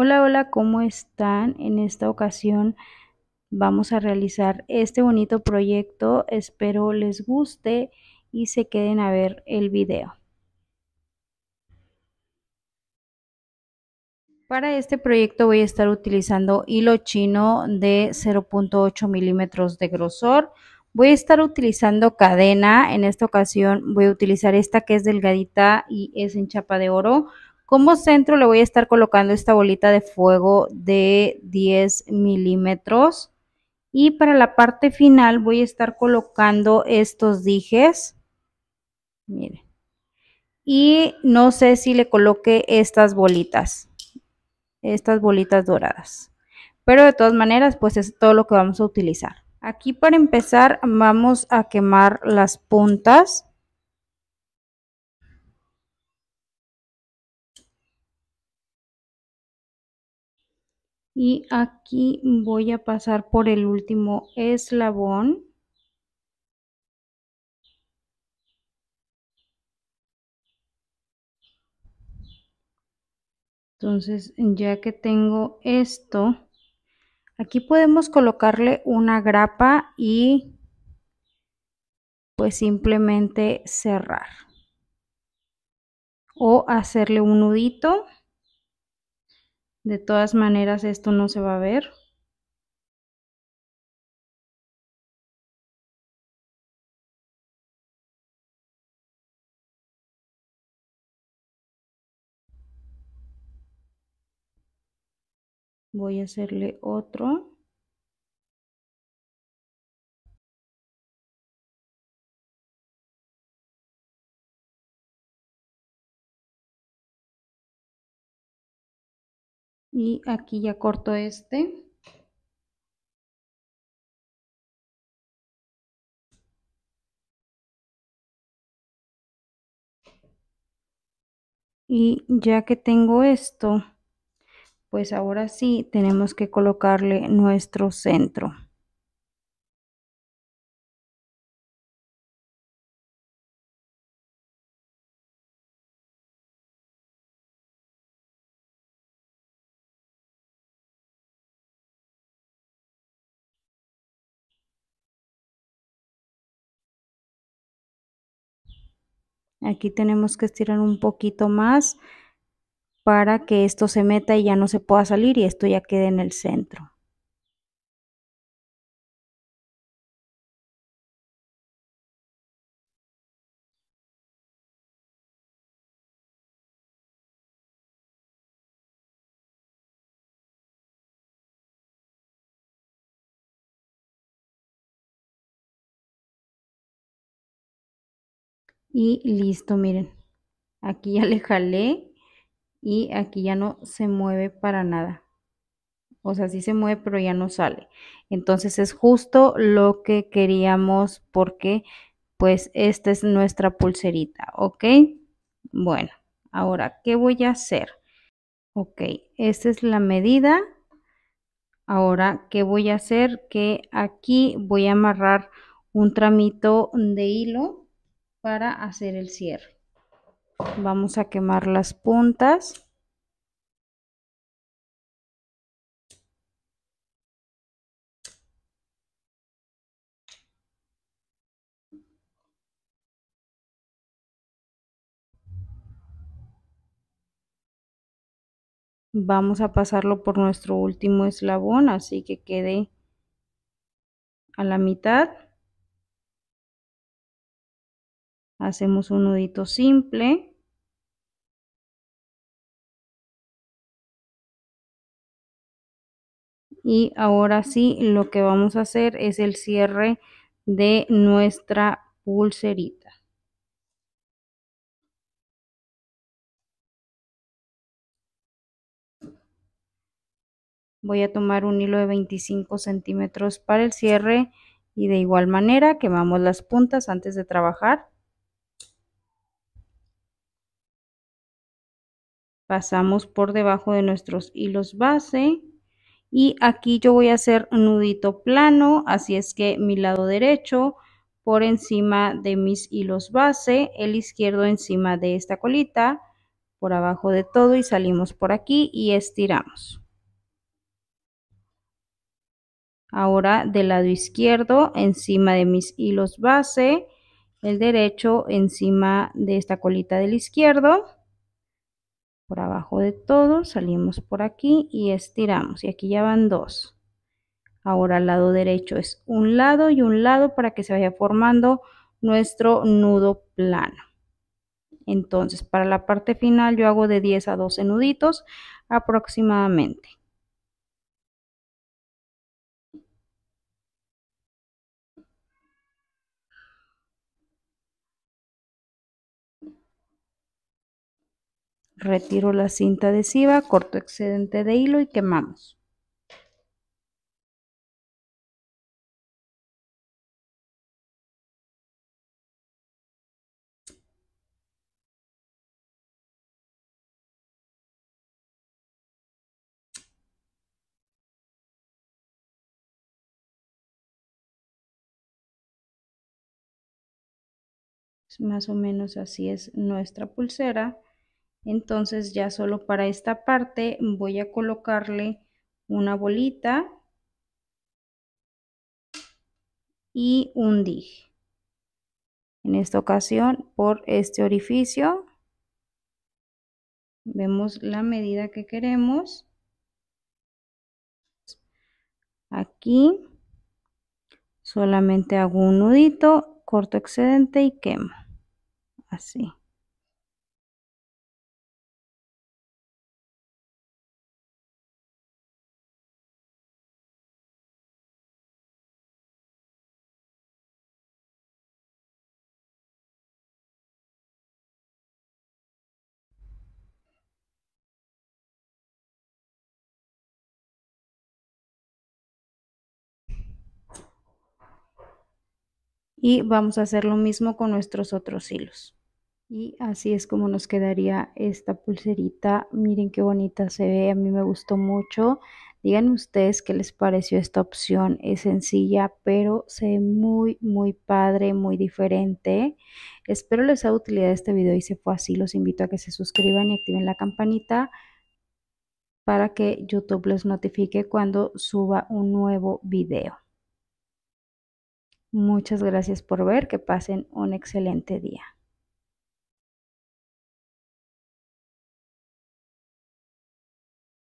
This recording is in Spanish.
Hola, hola, ¿cómo están? En esta ocasión vamos a realizar este bonito proyecto. Espero les guste y se queden a ver el video. Para este proyecto voy a estar utilizando hilo chino de 0.8 milímetros de grosor. Voy a estar utilizando cadena, en esta ocasión voy a utilizar esta que es delgadita y es en chapa de oro. Como centro le voy a estar colocando esta bolita de fuego de 10 milímetros. Y para la parte final voy a estar colocando estos dijes. Miren. Y no sé si le coloque estas bolitas. Estas bolitas doradas. Pero de todas maneras, pues es todo lo que vamos a utilizar. Aquí para empezar vamos a quemar las puntas. y aquí voy a pasar por el último eslabón entonces ya que tengo esto aquí podemos colocarle una grapa y pues simplemente cerrar o hacerle un nudito de todas maneras esto no se va a ver. Voy a hacerle otro. y aquí ya corto este y ya que tengo esto pues ahora sí tenemos que colocarle nuestro centro Aquí tenemos que estirar un poquito más para que esto se meta y ya no se pueda salir y esto ya quede en el centro. y listo miren aquí ya le jalé y aquí ya no se mueve para nada o sea sí se mueve pero ya no sale entonces es justo lo que queríamos porque pues esta es nuestra pulserita ok bueno ahora qué voy a hacer ok esta es la medida ahora qué voy a hacer que aquí voy a amarrar un tramito de hilo para hacer el cierre. Vamos a quemar las puntas. vamos a pasarlo por nuestro último eslabón así que quede a la mitad hacemos un nudito simple y ahora sí lo que vamos a hacer es el cierre de nuestra pulserita voy a tomar un hilo de 25 centímetros para el cierre y de igual manera quemamos las puntas antes de trabajar pasamos por debajo de nuestros hilos base y aquí yo voy a hacer un nudito plano así es que mi lado derecho por encima de mis hilos base el izquierdo encima de esta colita por abajo de todo y salimos por aquí y estiramos ahora del lado izquierdo encima de mis hilos base el derecho encima de esta colita del izquierdo por abajo de todo, salimos por aquí y estiramos. Y aquí ya van dos. Ahora al lado derecho es un lado y un lado para que se vaya formando nuestro nudo plano. Entonces, para la parte final yo hago de 10 a 12 nuditos aproximadamente. retiro la cinta adhesiva, corto excedente de hilo y quemamos. Más o menos así es nuestra pulsera. Entonces ya solo para esta parte voy a colocarle una bolita y un dije. En esta ocasión por este orificio vemos la medida que queremos. Aquí solamente hago un nudito, corto excedente y quemo. Así. y vamos a hacer lo mismo con nuestros otros hilos y así es como nos quedaría esta pulserita miren qué bonita se ve a mí me gustó mucho díganme ustedes qué les pareció esta opción es sencilla pero se ve muy muy padre muy diferente espero les haya utilidad este video y si fue así los invito a que se suscriban y activen la campanita para que youtube les notifique cuando suba un nuevo video Muchas gracias por ver, que pasen un excelente día.